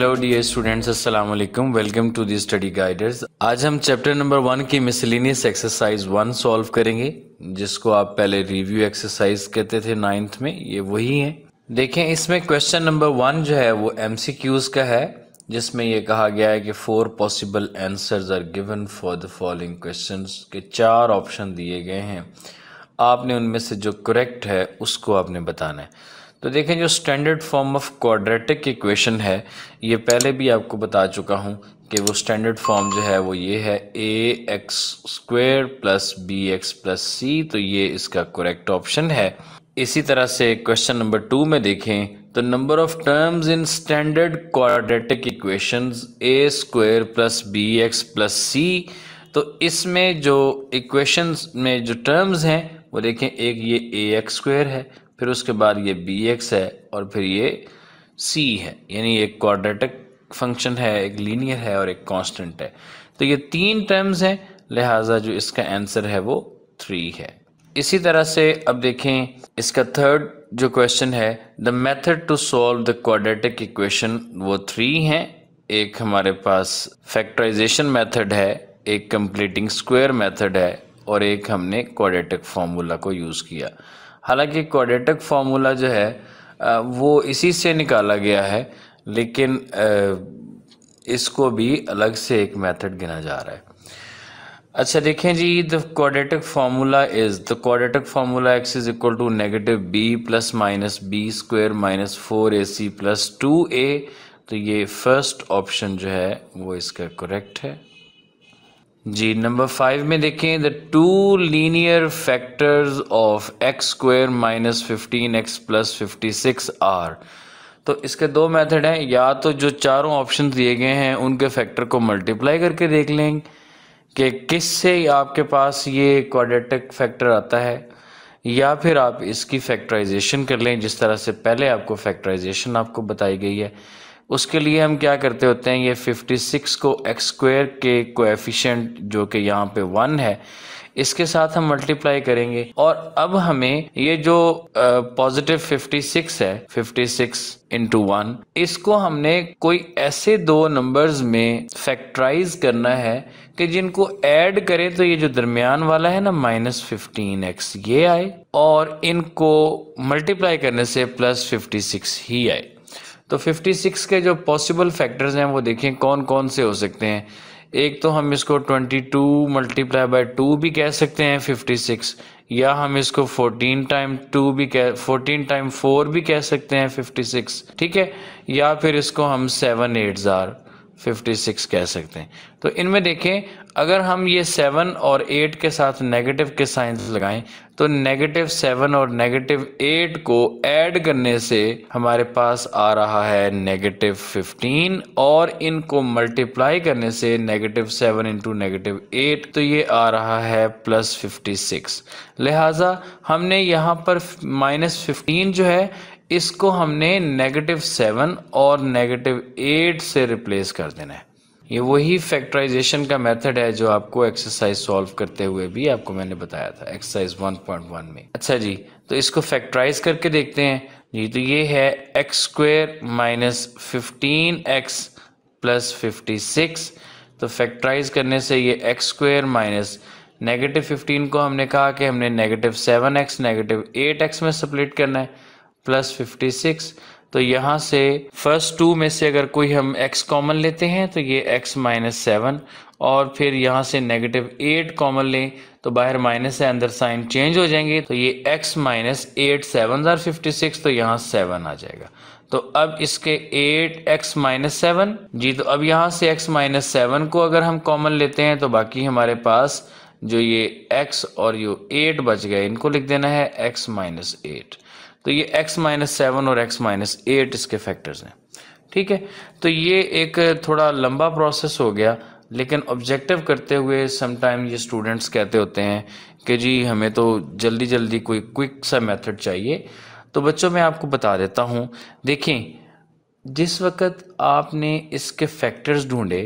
hello D students अस्सलाम वालेकुम welcome to the study guiders आज हम चैप्टर नंबर वन की मिसलिनियस एक्सरसाइज वन सॉल्व करेंगे जिसको आप पहले रिव्यू एक्सरसाइज कहते थे नाइन्थ में ये वही है देखें इसमें क्वेश्चन नंबर वन जो है वो एम का है जिसमें ये कहा गया है कि four possible answers are given for the following question के चार ऑप्शन दिए गए हैं आपने उनमें से जो करेक्ट है उसको आपने बताना है तो देखें जो standard form of quadratic equation है ये पहले भी आपको बता चुका हूँ कि वो स्टैंडर्ड फॉर्म जो है वो ये है a x square plus b x plus c तो ये इसका करेक्ट ऑप्शन है इसी तरह से क्वेश्चन नंबर टू में देखें तो number of terms in standard quadratic equations a square plus b x plus c तो इसमें जो इक्वेशंस में जो टर्म्स हैं वो देखें एक ये ए एक्स स्क्वेयर है फिर उसके बाद ये बी एक्स है और फिर ये सी है यानी एक क्वाड्रेटिक फंक्शन है एक लीनियर है और एक कांस्टेंट है तो ये तीन टर्म्स हैं लिहाजा जो इसका आंसर है वो थ्री है इसी तरह से अब देखें इसका थर्ड जो क्वेश्चन है the method to solve the quadratic equation वो थ्री हैं एक हमारे पास फैक्टराइजेशन मेथड है एक कंप्लीटिंग स्क्वायर मेथड है और एक हमने क्वाड्रेटिक फॉर्मूला को यूज़ किया हालांकि क्वाड्रेटिक फार्मूला जो है वो इसी से निकाला गया है लेकिन इसको भी अलग से एक मेथड गिना जा रहा है अच्छा देखें जी the quadratic formula is the quadratic formula x is equal to negative B plus minus b square minus four A c plus two a तो ये फर्स्ट ऑप्शन जो है वो इसका करेक्ट है जी नंबर फाइव में देखें the two linear factors of x square minus fifteen x plus fifty six are तो इसके दो मेथड हैं या तो जो चारों ऑप्शन दिए गए हैं उनके फैक्टर को मल्टीप्लाई करके देख लें कि किस से आपके पास ये क्वाड्रेटिक फैक्टर आता है या फिर आप इसकी फैक्टराइजेशन कर लें जिस तरह से पहले आपको फैक्टराइजेशन आपको बताई गई है उसके लिए हम क्या करते होते हैं ये 56 को एक्स स्क्वेयर के कोएफिशिएंट जो कि यहाँ पे वन है इसके साथ हम मल्टीप्लाई करेंगे और अब हमें ये जो पॉजिटिव 56 है 56 इंटू वन इसको हमने कोई ऐसे दो नंबर्स में फैक्टराइज करना है कि जिनको ऐड करें तो ये जो दरमियान वाला है ना माइनस फिफ्टीन एक्स ये आए और इनको मल्टीप्लाई करने से प्लस फिफ्टी सिक्स ही आए तो 56 के जो पॉसिबल फैक्टर्स हैं वो देखें कौन कौन से हो सकते हैं एक तो हम इसको 22 मल्टीप्लाई बाय 2 भी कह सकते हैं 56 या हम इसको 14 टाइम 2 भी कह 14 टाइम 4 भी कह सकते हैं 56 ठीक है या फिर इसको हम सेवन एट ज़ार फिफ्टी कह सकते हैं तो इनमें देखें अगर हम ये सेवन और एट के साथ नेगेटिव के साइंस लगाएं तो नेगेटिव सेवन और नेगेटिव एट को ऐड करने से हमारे पास आ रहा है नेगेटिव फिफ्टीन और इनको मल्टीप्लाई करने से negative seven into negative eight तो ये आ रहा है प्लस फिफ्टी सिक्स लिहाजा हमने यहाँ पर माइनस फिफ्टीन जो है इसको हमने नेगेटिव सेवन और नेगेटिव एट से रिप्लेस कर देना है ये वही फैक्टराइजेशन का मेथड है जो आपको एक्सरसाइज सॉल्व करते हुए भी आपको मैंने बताया था एक्सरसाइज 1.1 में अच्छा जी तो इसको फैक्टराइज करके देखते हैं जी तो ये है x square minus fifteen x plus fifty six तो फैक्टराइज करने से ये x square minus negative fifteen को हमने कहा कि हमने negative seven x negative eight x में सप्लिट करना है प्लस फिफ्टी सिक्स तो यहाँ से फर्स्ट टू में से अगर कोई हम x कॉमन लेते हैं तो ये x माइनस सेवन और फिर यहाँ से नेगेटिव एट कॉमन लें तो बाहर माइनस है अंदर साइन चेंज हो जाएंगे तो ये x minus eight seven are fifty six तो यहाँ सेवन आ जाएगा तो अब इसके एट एक्स माइनस सेवन जी तो अब यहाँ से x माइनस सेवन को अगर हम कॉमन लेते हैं तो बाकी हमारे पास जो ये x और ये एट बच गए इनको लिख देना है x माइनस एट तो ये x माइनस सेवन और x माइनस एट इसके फैक्टर्स हैं ठीक है तो ये एक थोड़ा लंबा प्रोसेस हो गया लेकिन ऑब्जेक्टिव करते हुए समटाइम ये स्टूडेंट्स कहते होते हैं कि जी हमें तो जल्दी जल्दी कोई क्विक सा मेथड चाहिए तो बच्चों मैं आपको बता देता हूँ देखें जिस वक्त आपने इसके फैक्टर्स ढूंढे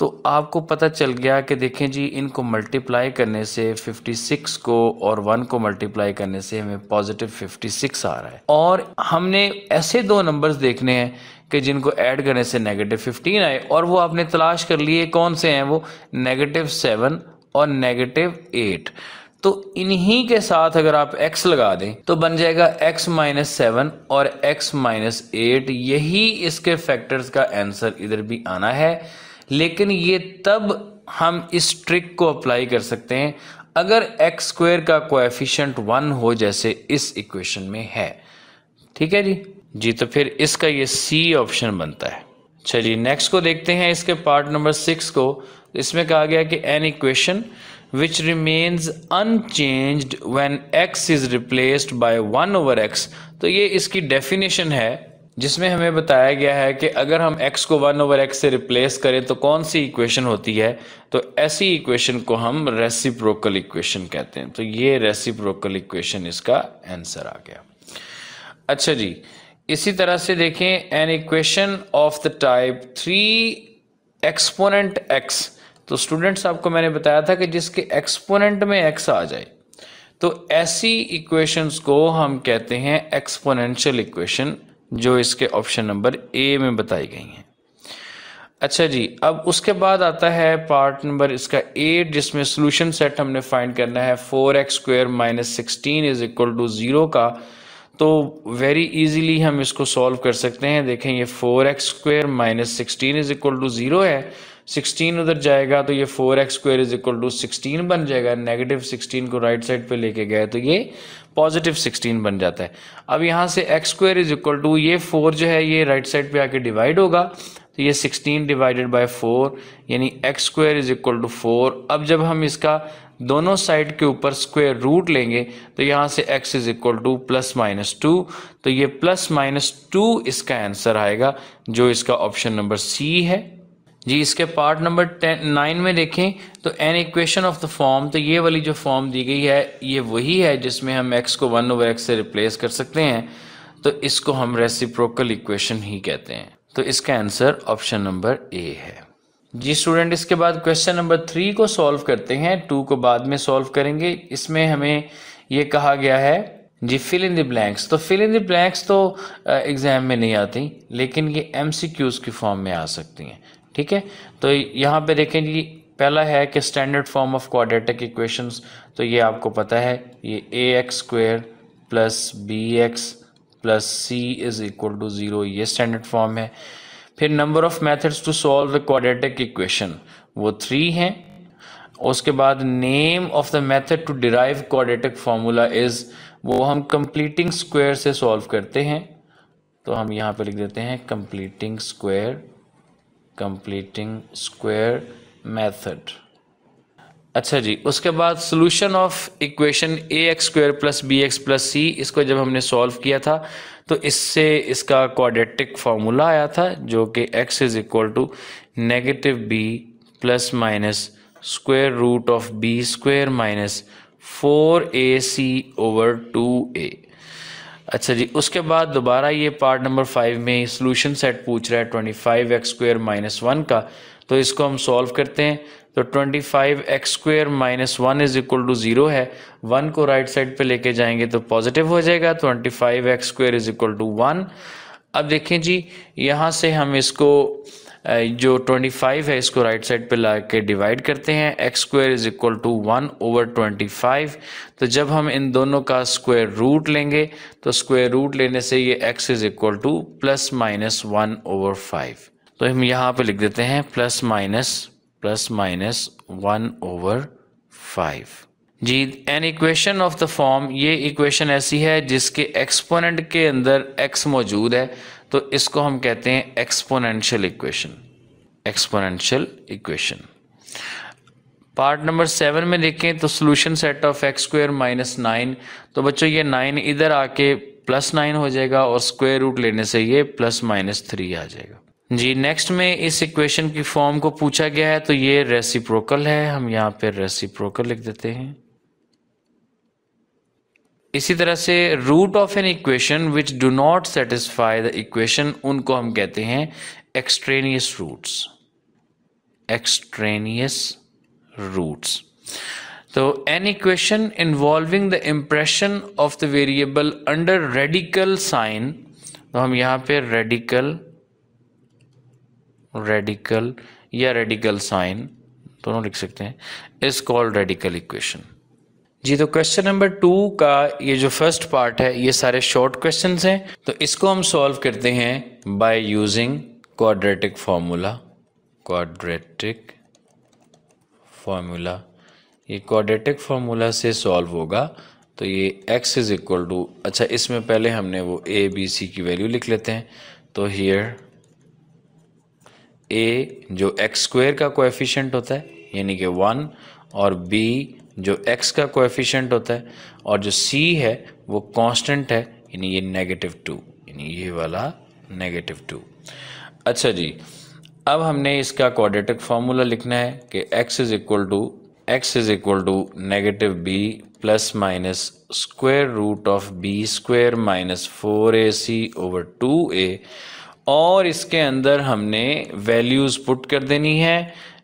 तो आपको पता चल गया कि देखें जी इनको मल्टीप्लाई करने से 56 को और 1 को मल्टीप्लाई करने से हमें पॉजिटिव 56 आ रहा है और हमने ऐसे दो नंबर्स देखने हैं कि जिनको ऐड करने से नेगेटिव 15 आए और वो आपने तलाश कर लिए कौन से हैं वो नेगेटिव सेवन और नेगेटिव एट तो इन्हीं के साथ अगर आप x लगा दें तो बन जाएगा x माइनस सेवन और x माइनस एट यही इसके फैक्टर्स का आंसर इधर भी आना है लेकिन ये तब हम इस ट्रिक को अप्लाई कर सकते हैं अगर एक्स स्क्वेयर का कोएफिशिएंट वन हो जैसे इस इक्वेशन में है ठीक है जी जी तो फिर इसका ये सी ऑप्शन बनता है चलिए नेक्स्ट को देखते हैं इसके पार्ट नंबर सिक्स को इसमें कहा गया कि an equation which remains unchanged when x is replaced by one over x तो ये इसकी डेफिनेशन है जिसमें हमें बताया गया है कि अगर हम x को वन ओवर x से रिप्लेस करें तो कौन सी इक्वेशन होती है तो ऐसी इक्वेशन को हम रेसिप्रोकल इक्वेशन कहते हैं तो ये रेसिप्रोकल इक्वेशन इसका आंसर आ गया अच्छा जी इसी तरह से देखें an equation of the type three exponent x तो स्टूडेंट्स आपको मैंने बताया था कि जिसके एक्सपोनेंट में एक्स आ जाए तो ऐसी इक्वेशंस को हम कहते हैं एक्सपोनेंशियल इक्वेशन जो इसके ऑप्शन नंबर ए में बताई गई हैं अच्छा जी अब उसके बाद आता है पार्ट नंबर इसका ए जिसमें सॉल्यूशन सेट हमने फाइंड करना है four x square minus sixteen is equal to zero का तो वेरी इजीली हम इसको सॉल्व कर सकते हैं देखें ये four x square minus sixteen is equal to zero है सिक्सटीन उधर जाएगा तो ये four x square is equal to sixteen बन जाएगा नेगेटिव सिक्सटीन को राइट साइड पे लेके गए तो ये पॉजिटिव सिक्सटीन बन जाता है अब यहाँ से x square is equal to ये फोर जो है ये राइट साइड पे आके डिवाइड होगा तो ये सिक्सटीन डिवाइडेड बाय फोर यानी x square is equal to four अब जब हम इसका दोनों साइड के ऊपर स्क्वायर रूट लेंगे तो यहाँ से x is equal to plus minus two तो ये प्लस माइनस टू इसका आंसर आएगा जो इसका ऑप्शन नंबर सी है जी इसके पार्ट नंबर टेन नाइन में देखें तो an equation of the form तो ये वाली जो फॉर्म दी गई है ये वही है जिसमें हम एक्स को वन ओवर एक्स से रिप्लेस कर सकते हैं तो इसको हम रेसिप्रोकल इक्वेशन ही कहते हैं तो इसका आंसर ऑप्शन नंबर ए है जी स्टूडेंट इसके बाद क्वेश्चन नंबर थ्री को सॉल्व करते हैं टू को बाद में सॉल्व करेंगे इसमें हमें ये कहा गया है जी फिल इन द ब्लैंक्स तो फिल इन द ब्लैंक्स तो एग्ज़ाम में नहीं आती लेकिन ये एम सी क्यूज़ की फॉर्म में आ सकती हैं ठीक है तो यहाँ पे देखें जी पहला है कि standard form of quadratic equations तो ये आपको पता है ये a x square plus b x plus c is equal to zero ये स्टैंडर्ड फॉर्म है फिर number of methods to solve the quadratic equation वो थ्री हैं उसके बाद name of the method to derive quadratic formula is वो हम completing square से सॉल्व करते हैं तो हम यहाँ पर लिख देते हैं completing square completing square method अच्छा जी उसके बाद solution of equation a x square plus b x plus c इसको जब हमने सॉल्व किया था तो इससे इसका क्वाड्रेटिक फार्मूला आया था जो कि x is equal to negative B plus minus square root of b square minus four A C over two a अच्छा जी उसके बाद दोबारा ये पार्ट नंबर फाइव में सोल्यूशन सेट पूछ रहा है twenty five x square minus one का तो इसको हम सॉल्व करते हैं तो twenty five x square minus one is equal to zero है वन को राइट साइड पे लेके जाएंगे तो पॉजिटिव हो जाएगा twenty five x square is equal to one अब देखें जी यहाँ से हम इसको जो 25 है इसको राइट साइड पे ला के डिवाइड करते हैं x square is equal to one over 25 तो जब हम इन दोनों का स्क्वायर रूट लेंगे तो स्क्वायर रूट लेने से ये x is equal to plus minus one over five तो हम यहाँ पे लिख देते हैं plus minus plus minus one over five जी an equation of the form ये इक्वेशन ऐसी है जिसके एक्सपोनेंट के अंदर एक्स मौजूद है तो इसको हम कहते हैं exponential equation exponential equation part number seven में देखें तो solution set of x square minus nine तो बच्चों ये नाइन इधर आके प्लस नाइन हो जाएगा और स्क्वायर रूट लेने से ये प्लस माइनस थ्री आ जाएगा जी नेक्स्ट में इस इक्वेशन की फॉर्म को पूछा गया है तो ये रेसिप्रोकल है हम यहाँ पे रेसिप्रोकल लिख देते हैं इसी तरह से root of an equation which do not satisfy the equation उनको हम कहते हैं एक्सट्रेनियस रूट्स एक्सट्रेनियस रूट्स तो an equation involving the impression of the variable under radical sign तो हम यहाँ पे रेडिकल रेडिकल या रेडिकल साइन दोनों लिख सकते हैं इज कॉल्ड रेडिकल इक्वेशन जी तो क्वेश्चन नंबर टू का ये जो फर्स्ट पार्ट है ये सारे शॉर्ट क्वेश्चन हैं तो इसको हम सॉल्व करते हैं by using quadratic formula quadratic formula ये क्वाड्रेटिक फार्मूला से सॉल्व होगा तो ये x इज इक्वल टू अच्छा इसमें पहले हमने वो a b c की वैल्यू लिख लेते हैं तो हियर a जो एक्स स्क्वेयर का कोएफिशिएंट होता है यानी कि वन और b जो x का कोएफिशिएंट होता है और जो c है वो कांस्टेंट है यानी ये नेगेटिव टू यानी ये वाला नेगेटिव टू अच्छा जी अब हमने इसका क्वाड्रेटिक फार्मूला लिखना है कि x is equal to x is equal to negative B plus minus square root of B square minus four A C over two A और इसके अंदर हमने वैल्यूज़ पुट कर देनी है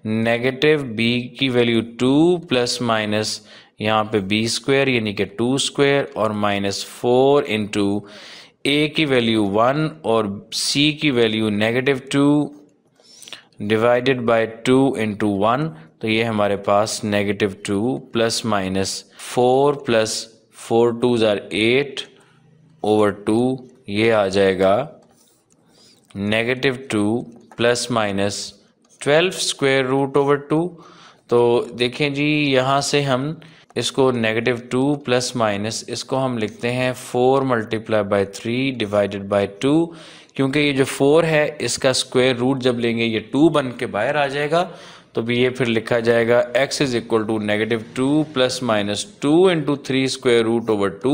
नेगेटिव बी की वैल्यू टू प्लस माइनस यहाँ पे बी स्क्वायर यानी कि टू स्क्वायर और माइनस फोर इंटू ए की वैल्यू वन और सी की value negative two divided by two into one तो ये हमारे पास negative two plus minus four plus four two ज़ार एट ओवर टू ये आ जाएगा negative two plus minus twelve square root over two तो देखें जी यहाँ से हम इसको नेगेटिव टू प्लस माइनस इसको हम लिखते हैं four multiply by three divided by two क्योंकि ये जो फोर है इसका स्क्वेयर रूट जब लेंगे ये टू बन के बाहर आ जाएगा तो भी ये फिर लिखा जाएगा x is equal to negative two plus minus two into three square root over two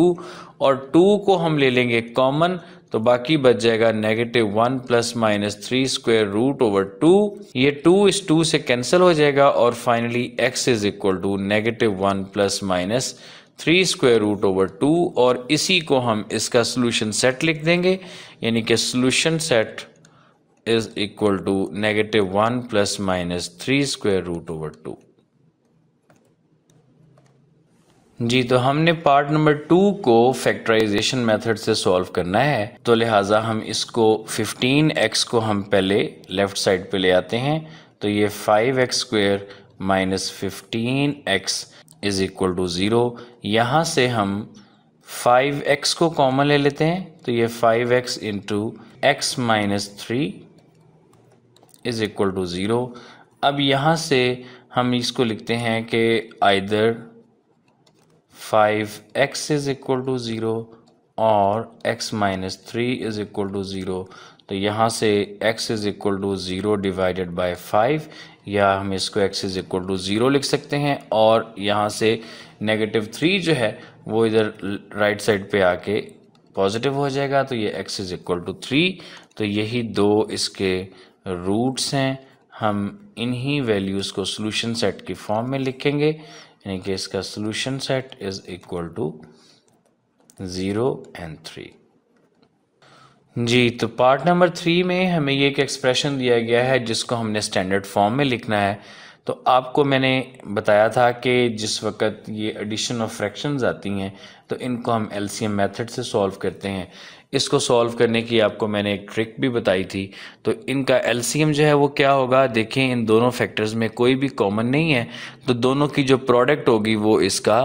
और टू को हम ले लेंगे कॉमन तो बाकी बच जाएगा negative one plus minus three square root over two ये टू इस टू से कैंसिल हो जाएगा और finally x is equal to negative one plus minus three square root over two और इसी को हम इसका सोल्यूशन सेट लिख देंगे यानी कि solution set is equal to negative one plus minus three square root over two जी तो हमने पार्ट नंबर टू को फैक्टराइजेशन मेथड से सॉल्व करना है तो लिहाजा हम इसको 15x को हम पहले लेफ़्ट साइड पे ले आते हैं तो ये 5x x square minus fifteen x is equal to zero यहाँ से हम 5x को कॉमन ले लेते हैं तो ये 5x x into x minus three is equal to zero अब यहाँ से हम इसको लिखते हैं कि either five x is equal to zero और x minus three is equal to zero तो यहाँ से x is equal to zero divided by five या हम इसको x is equal to zero लिख सकते हैं और यहाँ से नेगेटिव थ्री जो है वो इधर राइट साइड पे आके पॉजिटिव हो जाएगा तो ये x is equal to three तो यही दो इसके रूट्स हैं हम इन्हीं वैल्यूज़ को सोल्यूशन सेट की फॉर्म में लिखेंगे यानी कि इसका solution set is equal to zero and three जी तो पार्ट नंबर थ्री में हमें ये एक एक्सप्रेशन दिया गया है जिसको हमने स्टैंडर्ड फॉर्म में लिखना है तो आपको मैंने बताया था कि जिस वक्त ये एडिशन ऑफ फ्रैक्शंस आती हैं तो इनको हम एलसीएम मेथड से सॉल्व करते हैं इसको सॉल्व करने की आपको मैंने एक ट्रिक भी बताई थी तो इनका एलसीएम जो है वो क्या होगा देखें इन दोनों फैक्टर्स में कोई भी कॉमन नहीं है तो दोनों की जो प्रोडक्ट होगी वो इसका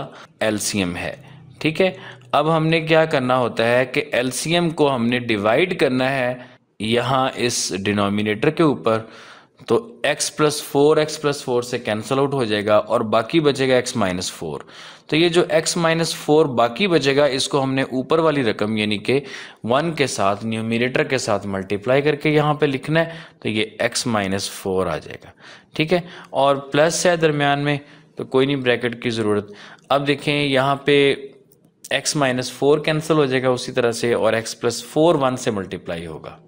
एलसीएम है ठीक है अब हमने क्या करना होता है कि एलसीएम को हमने डिवाइड करना है यहाँ इस डिनोमिनेटर के ऊपर तो x plus four x plus four से कैंसल आउट हो जाएगा और बाकी बचेगा x माइनस फोर तो ये जो x माइनस फोर बाकी बचेगा इसको हमने ऊपर वाली रकम यानी कि वन के साथ न्यूमिनेटर के साथ मल्टीप्लाई करके यहाँ पे लिखना है तो ये x माइनस फोर आ जाएगा ठीक है और प्लस है दरमियान में तो कोई नहीं ब्रैकेट की ज़रूरत अब देखें यहाँ पे x माइनस फोर कैंसिल हो जाएगा उसी तरह से और x प्लस फोर वन से मल्टीप्लाई होगा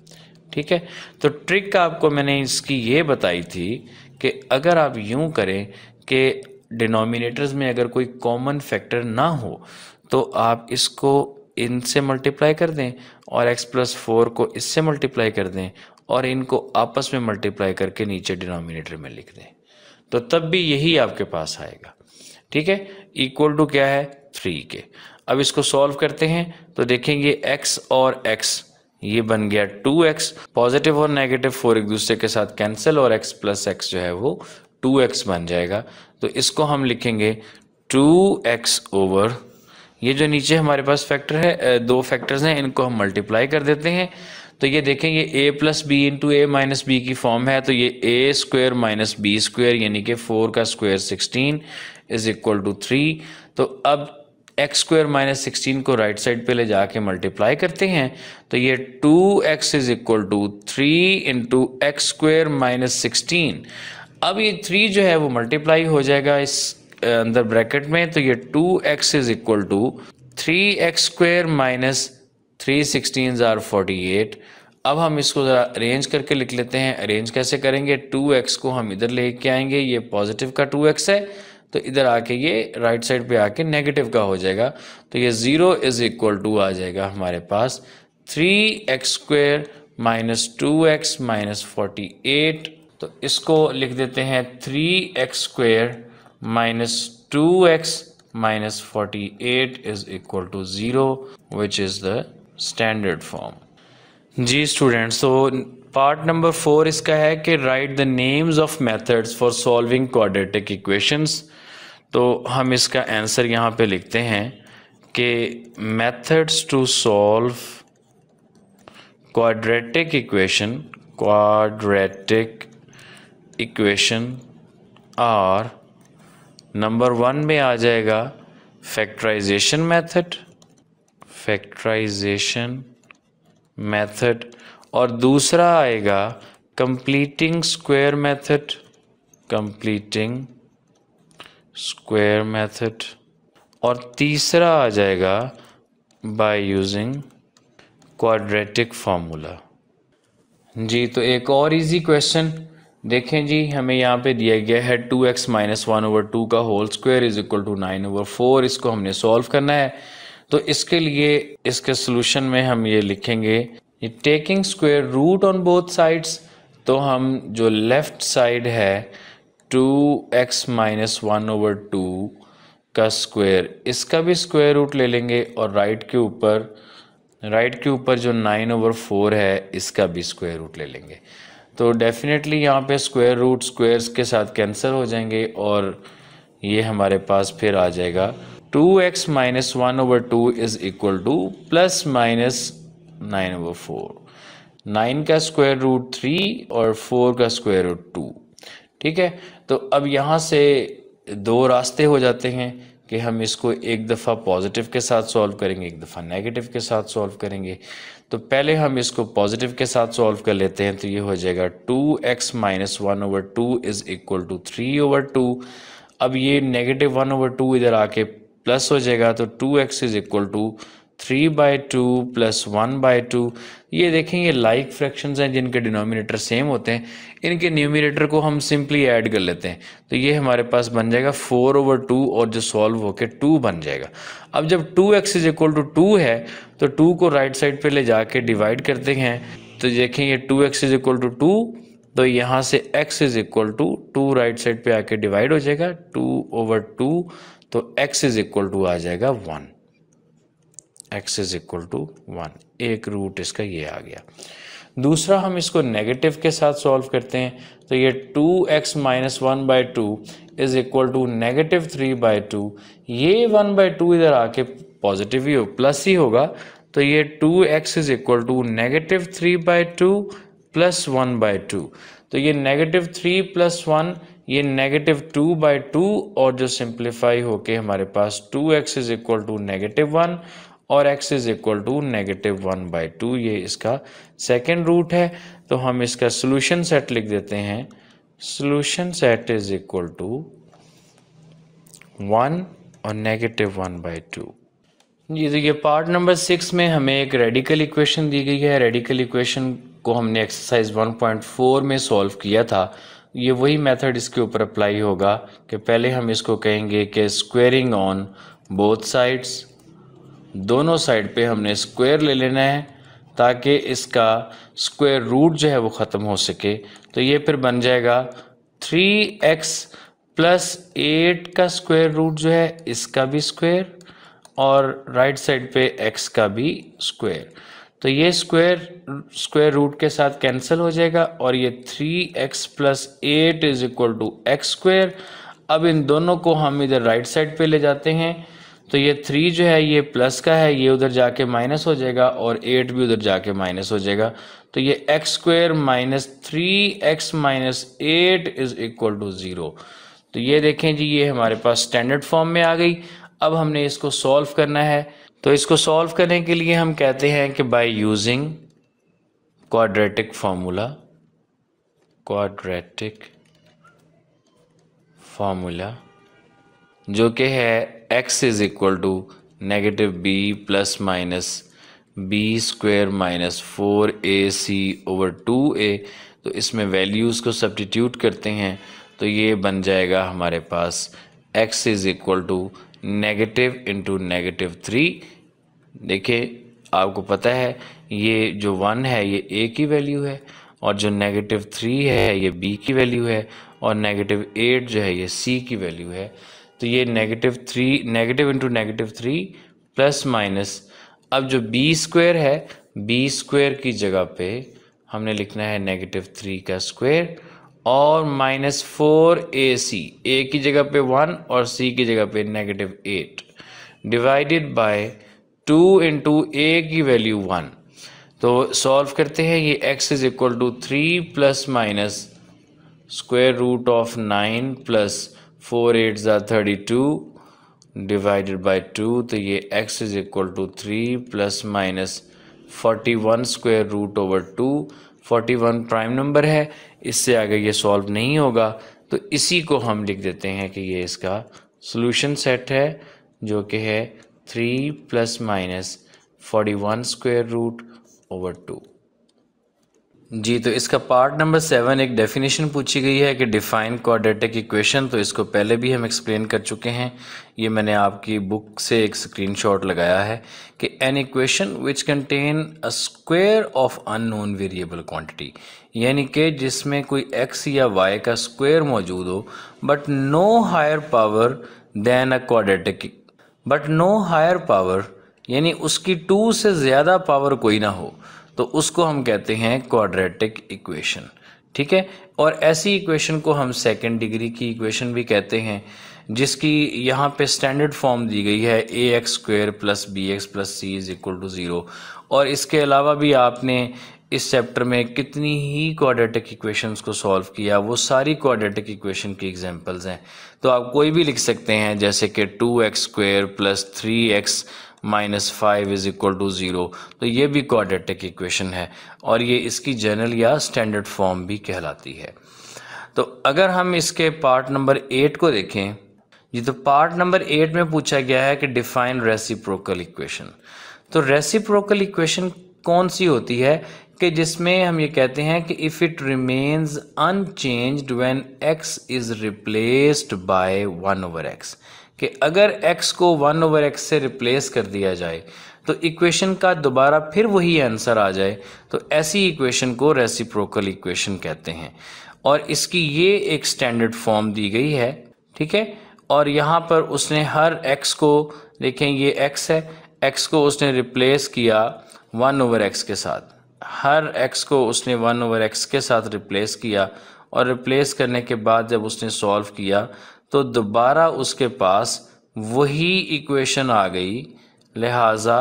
ठीक है तो ट्रिक आपको मैंने इसकी ये बताई थी कि अगर आप यूं करें कि डिनोमिनेटर्स में अगर कोई कॉमन फैक्टर ना हो तो आप इसको इनसे मल्टीप्लाई कर दें और x प्लस फोर को इससे मल्टीप्लाई कर दें और इनको आपस में मल्टीप्लाई करके नीचे डिनोमिनेटर में लिख दें तो तब भी यही आपके पास आएगा ठीक है इक्वल टू क्या है थ्री के अब इसको सॉल्व करते हैं तो देखेंगे एक्स और एक्स ये बन गया टू एक्स पॉजिटिव और नेगेटिव फोर एक दूसरे के साथ कैंसिल और एक्स प्लस एक्स जो है वो टू एक्स बन जाएगा तो इसको हम लिखेंगे टू एक्स ओवर ये जो नीचे हमारे पास फैक्टर है दो फैक्टर्स हैं इनको हम मल्टीप्लाई कर देते हैं तो ये देखें ये a plus b into a minus b की फॉर्म है तो ये a square minus b square यानी कि फोर का square sixteen is equal to three तो अब एक्स स्क्वायर माइनस सिक्सटीन को राइट साइड पे ले जाके मल्टीप्लाई करते हैं तो ये two x is equal to three into x square minus sixteen अब ये थ्री जो है वो मल्टीप्लाई हो जाएगा इस अंदर ब्रैकेट में तो ये two x is equal to three x square minus three sixteen are forty eight अब हम इसको ज़रा अरेंज करके लिख लेते हैं अरेंज कैसे करेंगे टू एक्स को हम इधर लेके आएंगे ये पॉजिटिव का टू एक्स है तो इधर आके ये राइट साइड पे आके नेगेटिव का हो जाएगा तो ये ज़ीरो इज़ इक्वल टू आ जाएगा हमारे पास three x square minus two x minus forty eight तो इसको लिख देते हैं three x square minus two x minus forty eight is equal to zero which is the standard form जी स्टूडेंट्स तो पार्ट नंबर फोर इसका है कि write the names of methods for solving quadratic equations तो हम इसका answer यहाँ पे लिखते हैं कि methods to solve quadratic equation quadratic equation are number one में आ जाएगा फैक्टराइजेशन मेथड फैक्टराइजेशन मेथड और दूसरा आएगा completing square method completing square method और तीसरा आ जाएगा बाय यूजिंग क्वाड्रेटिक फार्मूला जी तो एक और इजी क्वेश्चन देखें जी हमें यहाँ पे दिया गया है two x minus one over two का whole square is equal to nine over four इसको हमने सॉल्व करना है तो इसके लिए इसके सोल्यूशन में हम ये लिखेंगे taking square root on both sides तो हम जो लेफ़्ट साइड है two x minus one over two का स्क्वायर इसका भी स्क्वायर रूट ले लेंगे और राइट के ऊपर राइट के ऊपर जो नाइन ओवर फोर है इसका भी स्क्वायर रूट ले लेंगे तो डेफिनेटली यहाँ पे स्क्वायर रूट स्क्वायर्स के साथ कैंसिल हो जाएंगे और ये हमारे पास फिर आ जाएगा two x minus one over two is equal to plus minus nine over four nine का स्क्वायर रूट थ्री और फोर का स्क्वायर रूट टू ठीक है तो अब यहाँ से दो रास्ते हो जाते हैं कि हम इसको एक दफ़ा पॉजिटिव के साथ सॉल्व करेंगे एक दफ़ा नेगेटिव के साथ सॉल्व करेंगे तो पहले हम इसको पॉजिटिव के साथ सॉल्व कर लेते हैं तो ये हो जाएगा two x minus one over two is equal to three over two अब ये नेगेटिव वन ओवर टू इधर आके प्लस हो जाएगा तो two x is equal to three by two plus one by two ये देखें ये लाइक like फ्रैक्शंस हैं जिनके डिनोमिनेटर सेम होते हैं इनके न्यूमिनेटर को हम सिंपली ऐड कर लेते हैं तो ये हमारे पास बन जाएगा फोर ओवर टू और जो सॉल्व होकर टू बन जाएगा अब जब two x is equal to two है तो टू को राइट right साइड पे ले जाके डिवाइड करते हैं तो देखें ये two x is equal to two तो यहाँ से x is equal to two right side पे आके डिवाइड हो जाएगा टू ओवर टू तो x इज इक्वल टू आ जाएगा one x is equal to one एक रूट इसका ये आ गया दूसरा हम इसको नेगेटिव के साथ सॉल्व करते हैं तो ये two x minus one by two is equal to negative three by two ये वन बाई टू इधर आके पॉजिटिव ही हो प्लस ही होगा तो ये two x is equal to negative three by two plus one by two तो ये negative three plus one ये नेगेटिव टू बाई टू और जो सिंप्लीफाई होके हमारे पास two x is equal to negative one और x is equal to negative one by two ये इसका सेकेंड रूट है तो हम इसका सोल्यूशन सेट लिख देते हैं solution set is equal to one और नेगेटिव वन बाई टू ये देखिए पार्ट नंबर सिक्स में हमें एक रेडिकल इक्वेशन दी गई है रेडिकल इक्वेशन को हमने एक्सरसाइज 1.4 में सॉल्व किया था ये वही मेथड इसके ऊपर अप्लाई होगा कि पहले हम इसको कहेंगे कि स्क्वेयरिंग ऑन बोथ साइड्स दोनों साइड पे हमने स्क्वायर ले लेना है ताकि इसका स्क्वायर रूट जो है वो ख़त्म हो सके तो ये फिर बन जाएगा थ्री एक्स प्लस एट का स्क्वायर रूट जो है इसका भी स्क्वायर और राइट साइड पे एक्स का भी स्क्वायर तो ये स्क्वायर स्क्वायर रूट के साथ कैंसिल हो जाएगा और ये three x plus eight is equal to x square अब इन दोनों को हम इधर राइट साइड पे ले जाते हैं तो ये थ्री जो है ये प्लस का है ये उधर जाके माइनस हो जाएगा और एट भी उधर जाके माइनस हो जाएगा तो ये x square minus three x minus eight is equal to zero तो ये देखें जी ये हमारे पास स्टैंडर्ड फॉर्म में आ गई अब हमने इसको सॉल्व करना है तो इसको सॉल्व करने के लिए हम कहते हैं कि by using quadratic formula quadratic formula जो कि है x is equal to negative B plus minus b square minus four A C over two a तो इसमें वैल्यूज़ को सब्टीट्यूट करते हैं तो ये बन जाएगा हमारे पास x is equal to negative into negative three देखिए आपको पता है ये जो वन है ये ए की वैल्यू है और जो नेगेटिव थ्री है ये बी की वैल्यू है और नेगेटिव एट जो है ये सी की वैल्यू है तो ये negative three negative into negative three plus minus अब जो बी स्क्वेयर है बी स्क्वेयर की जगह पे हमने लिखना है नेगेटिव थ्री का स्क्वेयर और minus four A C A की जगह पे वन और सी की जगह पे negative eight divided by two into A की वैल्यू वन तो सॉल्व करते हैं ये x is equal to three plus minus square root of nine plus four eight ज़ा thirty two divided by two तो ये x is equal to three plus minus forty one square root over two forty one prime number है इससे आगे ये solve नहीं होगा तो इसी को हम लिख देते हैं कि ये इसका सोल्यूशन सेट है जो कि है three plus minus forty one square root over two जी तो इसका पार्ट नंबर सेवन एक डेफिनेशन पूछी गई है कि डिफाइन क्वाड्रेटिक इक्वेशन तो इसको पहले भी हम एक्सप्लेन कर चुके हैं ये मैंने आपकी बुक से एक स्क्रीनशॉट लगाया है कि an equation which contain a square of unknown variable quantity यानी कि जिसमें कोई एक्स या वाई का स्क्वेयर मौजूद हो but no higher power than a quadratic but no higher power यानी उसकी टू से ज़्यादा पावर कोई ना हो तो उसको हम कहते हैं क्वाड्रेटिक इक्वेशन ठीक है और ऐसी इक्वेशन को हम सेकेंड डिग्री की इक्वेशन भी कहते हैं जिसकी यहाँ पे स्टैंडर्ड फॉर्म दी गई है a x square plus b x plus c is equal to zero और इसके अलावा भी आपने इस चैप्टर में कितनी ही क्वाड्रेटिक इक्वेशंस को सॉल्व किया वो सारी क्वाड्रेटिक इक्वेशन की एग्जांपल्स हैं तो आप कोई भी लिख सकते हैं जैसे कि two x square plus three x minus five is equal to zero तो ये भी क्वाड्रेटिक इक्वेशन है और ये इसकी जनरल या स्टैंडर्ड फॉर्म भी कहलाती है तो अगर हम इसके पार्ट नंबर एट को देखें जी तो पार्ट नंबर एट में पूछा गया है कि डिफाइन रेसिप्रोकल इक्वेशन तो रेसिप्रोकल इक्वेशन कौन सी होती है कि जिसमें हम ये कहते हैं कि if it remains unchanged when x is replaced by one over x कि अगर x को वन ओवर एक्स से रिप्लेस कर दिया जाए तो इक्वेशन का दोबारा फिर वही आंसर आ जाए तो ऐसी इक्वेशन को रेसिप्रोकल इक्वेशन कहते हैं और इसकी ये एक स्टैंडर्ड फॉर्म दी गई है ठीक है और यहाँ पर उसने हर x को देखें ये x है x को उसने रिप्लेस किया वन ओवर एक्स के साथ हर x को उसने वन ओवर एक्स के साथ रिप्लेस किया और रिप्लेस करने के बाद जब उसने सॉल्व किया तो दोबारा उसके पास वही इक्वेशन आ गई लिहाजा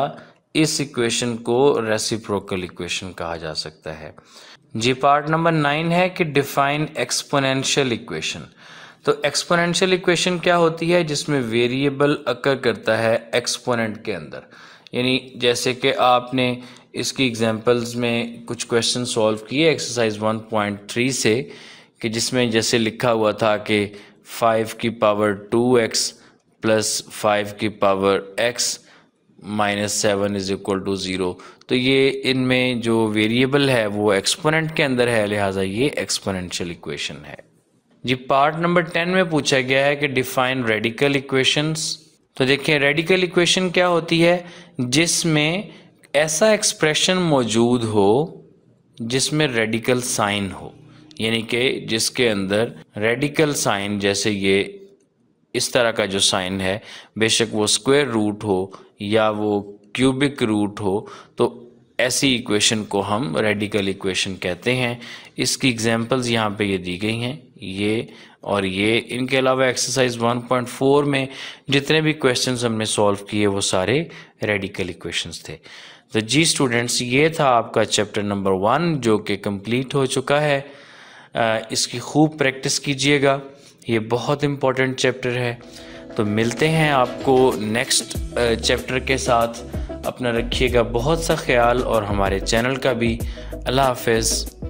इस इक्वेशन को रेसिप्रोकल इक्वेशन कहा जा सकता है जी पार्ट नंबर नाइन है कि डिफाइन एक्सपोनेंशियल इक्वेशन तो एक्सपोनेंशियल इक्वेशन क्या होती है जिसमें वेरिएबल अकर करता है एक्सपोनेंट के अंदर यानी जैसे कि आपने इसकी एग्जांपल्स में कुछ क्वेश्चन सॉल्व किए एक्सरसाइज 1.3 से कि जिसमें जैसे लिखा हुआ था कि फाइव की power two x plus five की power x minus seven is equal to zero तो ये इनमें जो वेरिएबल है वो एक्सपोनेंट के अंदर है लिहाजा ये एक्सपोनेंशियल इक्वेशन है जी पार्ट नंबर टेन में पूछा गया है कि डिफाइन रेडिकल इक्वेशंस तो देखिए रेडिकल इक्वेशन क्या होती है जिसमें ऐसा एक्सप्रेशन मौजूद हो जिसमें रेडिकल साइन हो यानी कि जिसके अंदर रेडिकल साइन जैसे ये इस तरह का जो साइन है बेशक वो स्क्वायर रूट हो या वो क्यूबिक रूट हो तो ऐसी इक्वेशन को हम रेडिकल इक्वेशन कहते हैं इसकी एग्जांपल्स यहाँ पे ये दी गई हैं ये और ये इनके अलावा एक्सरसाइज 1.4 में जितने भी क्वेश्चंस हमने सॉल्व किए वो सारे रेडिकल इक्वेशंस थे तो जी स्टूडेंट्स ये था आपका चैप्टर नंबर वन जो कि कंप्लीट हो चुका है इसकी खूब प्रैक्टिस कीजिएगा ये बहुत इम्पोर्टेंट चैप्टर है तो मिलते हैं आपको नेक्स्ट चैप्टर के साथ अपना रखिएगा बहुत सा ख्याल और हमारे चैनल का भी अल्लाह हाफिज़